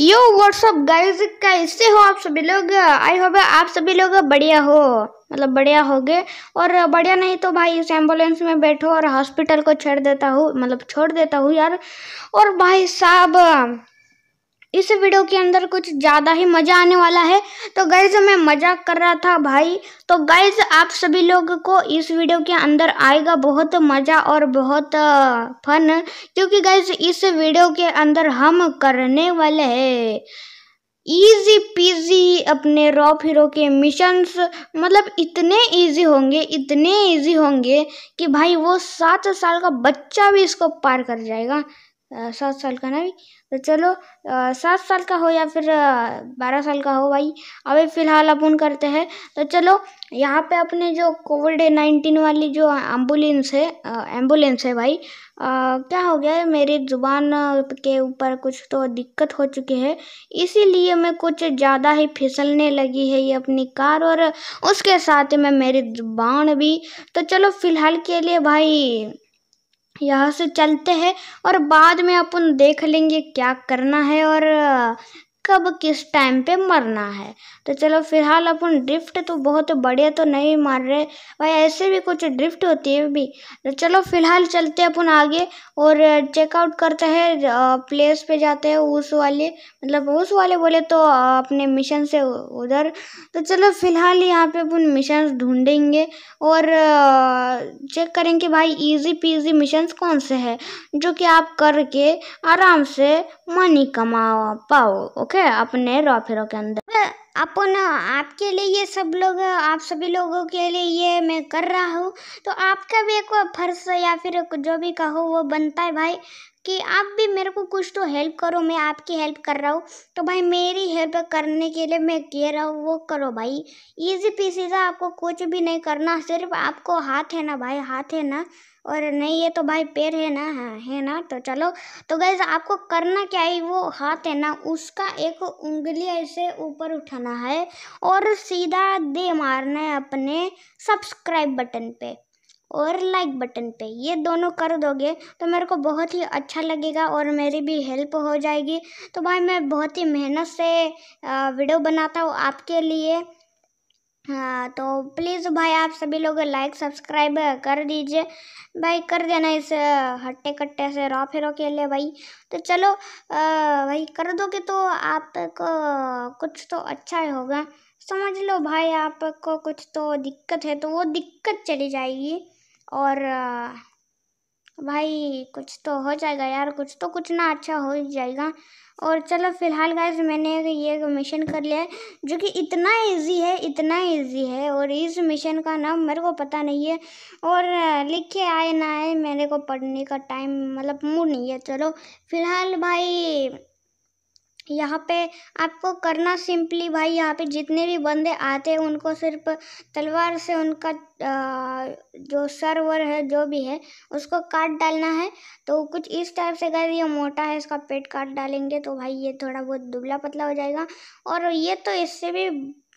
यो WhatsApp का कैसे हो आप सभी लोग आई होप आप सभी लोग बढ़िया हो मतलब बढ़िया हो गए और बढ़िया नहीं तो भाई इस एम्बुलेंस में बैठो और हॉस्पिटल को छेड़ देता हूँ मतलब छोड़ देता हूँ यार और भाई साहब इस वीडियो के अंदर कुछ ज़्यादा ही मज़ा आने वाला है तो गाइज मैं मजाक कर रहा था भाई तो गाइज आप सभी लोग को इस वीडियो के अंदर आएगा बहुत मज़ा और बहुत फन क्योंकि गाइज इस वीडियो के अंदर हम करने वाले हैं इजी पीजी अपने रॉप हीरो के मिशंस मतलब इतने इजी होंगे इतने इजी होंगे कि भाई वो सात साल का बच्चा भी इसको पार कर जाएगा सात साल का ना भी तो चलो सात साल का हो या फिर बारह साल का हो भाई अभी फ़िलहाल अपन करते हैं तो चलो यहाँ पे अपने जो कोविड नाइन्टीन वाली जो एम्बुलेंस है एम्बुलेंस है भाई आ, क्या हो गया है मेरी ज़ुबान के ऊपर कुछ तो दिक्कत हो चुकी है इसीलिए मैं कुछ ज़्यादा ही फिसलने लगी है ये अपनी कार और उसके साथ में मेरी ज़ुबान भी तो चलो फ़िलहाल के लिए भाई यहाँ से चलते हैं और बाद में अपन देख लेंगे क्या करना है और कब किस टाइम पे मरना है तो चलो फिलहाल अपन ड्रिफ्ट तो बहुत बढ़िया तो नहीं मार रहे भाई ऐसे भी कुछ ड्रिफ्ट होती है भी तो चलो फिलहाल चलते अपन आगे और चेकआउट करते हैं प्लेस पे जाते हैं उस वाले मतलब उस वाले बोले तो अपने मिशन से उधर तो चलो फिलहाल यहाँ पे अपन मिशन ढूंढेंगे और चेक करेंगे भाई इजी पीजी मिशन कौन से है जो कि आप करके आराम से मनी कमा पाओ ओके है अपने रॉफेरो के अंदर अपन आपके लिए ये सब लोग आप सभी लोगों के लिए ये मैं कर रहा हूँ तो आपका भी एक फर्श या फिर जो भी कहो वो बनता है भाई कि आप भी मेरे को कुछ तो हेल्प करो मैं आपकी हेल्प कर रहा हूँ तो भाई मेरी हेल्प करने के लिए मैं कह रहा हूँ वो करो भाई इजी पीसी से आपको कुछ भी नहीं करना सिर्फ आपको हाथ है ना भाई हाथ है ना और नहीं ये तो भाई पैर है ना हाँ है ना तो चलो तो गैस आपको करना क्या है वो हाथ है ना उसका एक उंगली ऐसे ऊपर उठाना है और सीधा दे मारना है अपने सब्सक्राइब बटन पे और लाइक बटन पे ये दोनों कर दोगे तो मेरे को बहुत ही अच्छा लगेगा और मेरी भी हेल्प हो जाएगी तो भाई मैं बहुत ही मेहनत से वीडियो बनाता हूँ आपके लिए हाँ तो प्लीज़ भाई आप सभी लोग लाइक सब्सक्राइब कर दीजिए भाई कर देना इस हट्टे कट्टे से रॉ फेरो के लिए भाई तो चलो भाई कर दोगे तो आपको कुछ तो अच्छा ही होगा समझ लो भाई आपको कुछ तो दिक्कत है तो वो दिक्कत चली जाएगी और भाई कुछ तो हो जाएगा यार कुछ तो कुछ ना अच्छा हो जाएगा और चलो फिलहाल गाइज मैंने ये मिशन कर लिया है जो कि इतना इजी है इतना इजी है और इस मिशन का नाम मेरे को पता नहीं है और लिखे आए ना आए मेरे को पढ़ने का टाइम मतलब मूड नहीं है चलो फिलहाल भाई यहाँ पे आपको करना सिंपली भाई यहाँ पे जितने भी बंदे आते हैं उनको सिर्फ तलवार से उनका जो सर वर है जो भी है उसको काट डालना है तो कुछ इस टाइप से अगर ये मोटा है इसका पेट काट डालेंगे तो भाई ये थोड़ा बहुत दुबला पतला हो जाएगा और ये तो इससे भी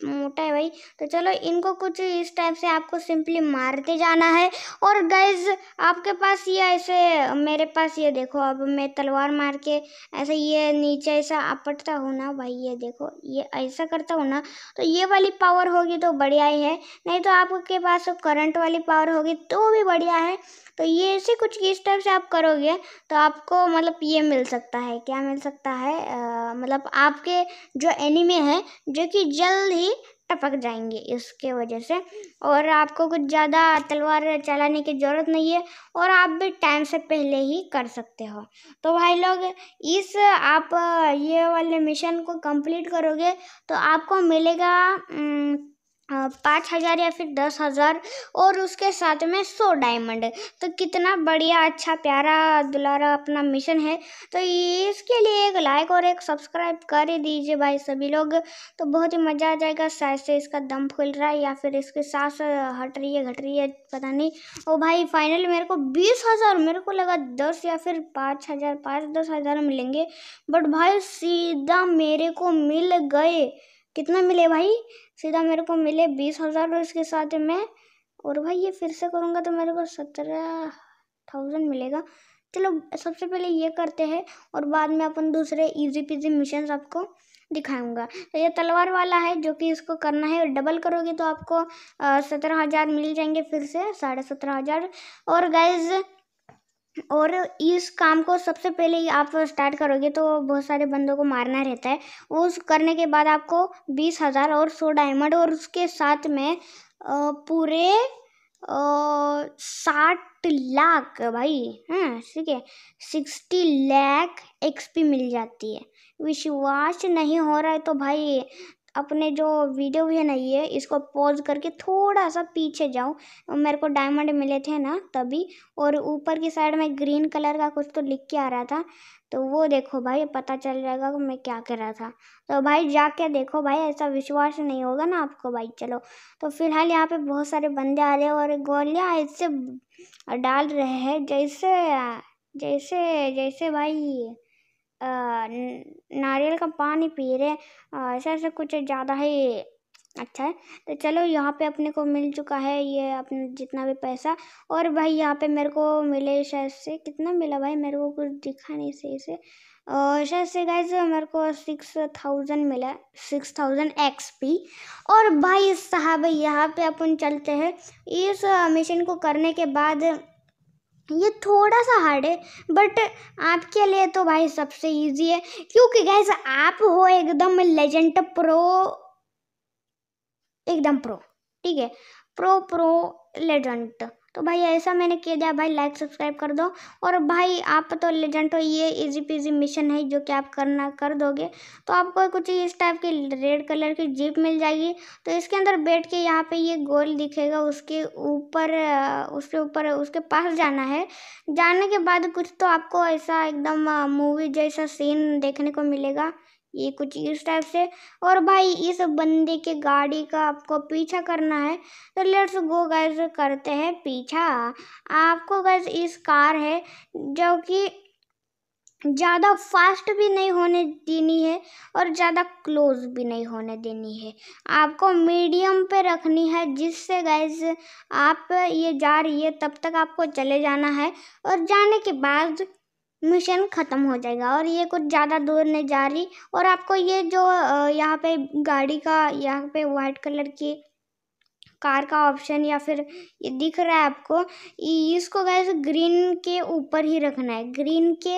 मोटा है भाई तो चलो इनको कुछ इस टाइप से आपको सिंपली मारते जाना है और गैज आपके पास ये ऐसे मेरे पास ये देखो अब मैं तलवार मार के ऐसे ये नीचे ऐसा अपटता हूँ ना भाई ये देखो ये ऐसा करता हूँ ना तो ये वाली पावर होगी तो बढ़िया ही है नहीं तो आपके पास से करंट वाली पावर होगी तो भी बढ़िया है तो ये ऐसे कुछ इस टाइप से आप करोगे तो आपको मतलब ये मिल सकता है क्या मिल सकता है आ, मतलब आपके जो एनिमे हैं जो कि जल्द ही टपक जाएंगे इसके वजह से और आपको कुछ ज़्यादा तलवार चलाने की ज़रूरत नहीं है और आप भी टाइम से पहले ही कर सकते हो तो भाई लोग इस आप ये वाले मिशन को कंप्लीट करोगे तो आपको मिलेगा न, पाँच हज़ार या फिर दस हज़ार और उसके साथ में सौ डायमंड तो कितना बढ़िया अच्छा प्यारा दुलारा अपना मिशन है तो इसके लिए एक लाइक और एक सब्सक्राइब कर दीजिए भाई सभी लोग तो बहुत ही मज़ा आ जाएगा शायद से इसका दम फूल रहा है या फिर इसके सांस हट रही है घट रही है पता नहीं और भाई फाइनल मेरे को बीस हज़ार मेरे को लगा दस या फिर पाँच हज़ार पाँच दस हज़ार मिलेंगे बट भाई सीधा मेरे को मिल गए कितना मिले भाई सीधा मेरे को मिले बीस हज़ार और इसके साथ में और भाई ये फिर से करूँगा तो मेरे को सत्रह थाउजेंड मिलेगा चलो सबसे पहले ये करते हैं और बाद में अपन दूसरे इजी पीजी मिशन आपको दिखाऊंगा तो ये तलवार वाला है जो कि इसको करना है और डबल करोगे तो आपको सत्रह हज़ार मिल जाएंगे फिर से साढ़े सत्रह हज़ार और गैज़ और इस काम को सबसे पहले आप स्टार्ट करोगे तो बहुत सारे बंदों को मारना रहता है उस करने के बाद आपको बीस हज़ार और सौ डायमंड और उसके साथ में पूरे साठ लाख भाई हैं हाँ, ठीक है सिक्सटी लाख एक्सपी मिल जाती है विश्वास नहीं हो रहा है तो भाई अपने जो वीडियो भी है ना ये इसको पॉज करके थोड़ा सा पीछे जाऊँ मेरे को डायमंड मिले थे ना तभी और ऊपर की साइड में ग्रीन कलर का कुछ तो लिख के आ रहा था तो वो देखो भाई पता चल जाएगा कि मैं क्या कर रहा था तो भाई जाके देखो भाई ऐसा विश्वास नहीं होगा ना आपको भाई चलो तो फिलहाल यहाँ पे बहुत सारे बंदे आ रहे हैं और गोलियाँ इससे डाल रहे हैं जैसे जैसे जैसे भाई नारियल का पानी पी रहे ऐसा ऐसा कुछ ज़्यादा ही अच्छा है तो चलो यहाँ पे अपने को मिल चुका है ये अपने जितना भी पैसा और भाई यहाँ पे मेरे को मिले शायद से कितना मिला भाई मेरे को कुछ दिखा नहीं सही से और शायद से गाइज मेरे को सिक्स थाउजेंड मिला सिक्स थाउजेंड एक्स पी और भाई साहब यहाँ पे अपन चलते हैं इस मिशन को करने के बाद ये थोड़ा सा हार्ड है बट आपके लिए तो भाई सबसे इजी है क्योंकि गैस आप हो एकदम लेजेंड प्रो एकदम प्रो ठीक है प्रो प्रो लेजेंड तो भाई ऐसा मैंने किया जाए भाई लाइक सब्सक्राइब कर दो और भाई आप तो लेजेंट हो ये इजी पीजी मिशन है जो कि आप करना कर दोगे तो आपको कुछ इस टाइप की रेड कलर की जीप मिल जाएगी तो इसके अंदर बैठ के यहाँ पे ये गोल दिखेगा उसके ऊपर उसके ऊपर उसके पास जाना है जाने के बाद कुछ तो आपको ऐसा एकदम मूवी जैसा सीन देखने को मिलेगा ये कुछ इस टाइप से और भाई इस बंदे के गाड़ी का आपको पीछा करना है तो लेट्स गो गैस करते हैं पीछा आपको गैस इस कार है जो कि ज़्यादा फास्ट भी नहीं होने देनी है और ज़्यादा क्लोज भी नहीं होने देनी है आपको मीडियम पे रखनी है जिससे गैस आप ये जा रही है तब तक आपको चले जाना है और जाने के बाद मिशन ख़त्म हो जाएगा और ये कुछ ज़्यादा दूर नहीं जा रही और आपको ये जो यहाँ पे गाड़ी का यहाँ पे वाइट कलर की कार का ऑप्शन या फिर ये दिख रहा है आपको इसको गैस ग्रीन के ऊपर ही रखना है ग्रीन के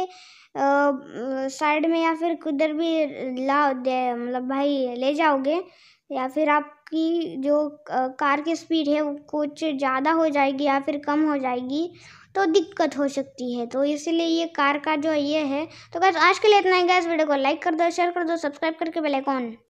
साइड में या फिर किधर भी ला दे मतलब भाई ले जाओगे या फिर आपकी जो कार की स्पीड है वो कुछ ज़्यादा हो जाएगी या फिर कम हो जाएगी तो दिक्कत हो सकती है तो इसीलिए ये कार का जो ये है तो गैस आज के लिए इतना ही गैस वीडियो को लाइक कर दो शेयर कर दो सब्सक्राइब करके बेल